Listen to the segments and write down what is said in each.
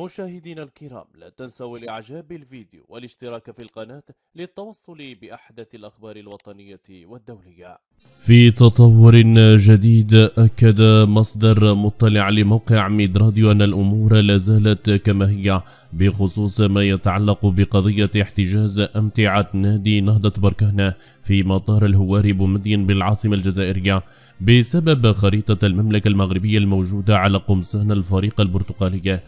مشاهدينا الكرام لا تنسوا الإعجاب بالفيديو والاشتراك في القناة للتوصل بأحدث الأخبار الوطنية والدولية في تطور جديد أكد مصدر مطلع لموقع ميد راديو أن الأمور لا زالت كما هي بخصوص ما يتعلق بقضية احتجاز أمتعة نادي نهضة بركانة في مطار الهواري بومدين بالعاصمة الجزائرية بسبب خريطة المملكة المغربية الموجودة على قمصان الفريق البرتقالي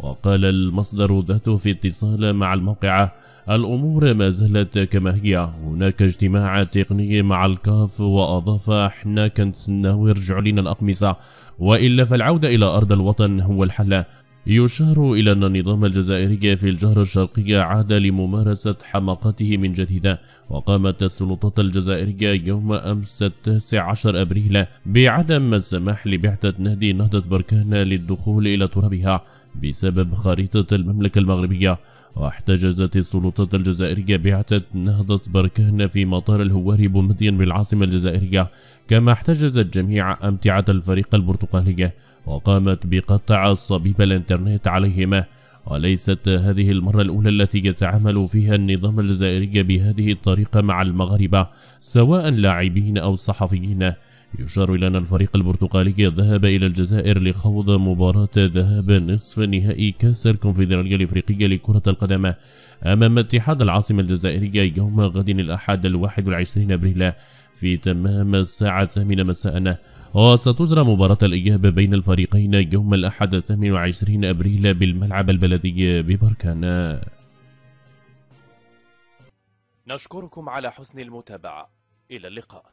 وقال المصدر ذاته في اتصال مع الموقع الأمور ما زالت كما هي هناك اجتماع تقني مع الكاف وأضاف احنا كنتسناو يرجعوا لنا الأقمصة وإلا فالعودة إلى أرض الوطن هو الحل يشار إلى أن النظام الجزائري في الجهر الشرقي عاد لممارسة حماقته من جديد وقامت السلطات الجزائرية يوم أمس التاسع عشر أبريل بعدم السماح لبعثة نهدي نهضة بركان للدخول إلى ترابها بسبب خريطة المملكة المغربية واحتجزت السلطات الجزائرية بعثة نهضة بركان في مطار الهواري بومدين بالعاصمة الجزائرية كما احتجزت جميع أمتعة الفريق البرتقالي وقامت بقطع الصبيب الانترنت عليهما وليست هذه المرة الأولى التي يتعامل فيها النظام الجزائري بهذه الطريقة مع المغاربة سواء لاعبين أو صحفيين يشار إلى أن الفريق البرتغالي ذهب إلى الجزائر لخوض مباراة ذهاب نصف نهائي كأس الكونفدرالية الإفريقية لكرة القدم أمام اتحاد العاصمة الجزائرية يوم غد الأحد الواحد والعشرين أبريل في تمام الساعة الثامنة مساء وستجرى مباراة الإياب بين الفريقين يوم الأحد الثامن أبريل بالملعب البلدي ببركان نشكركم على حسن المتابعة إلى اللقاء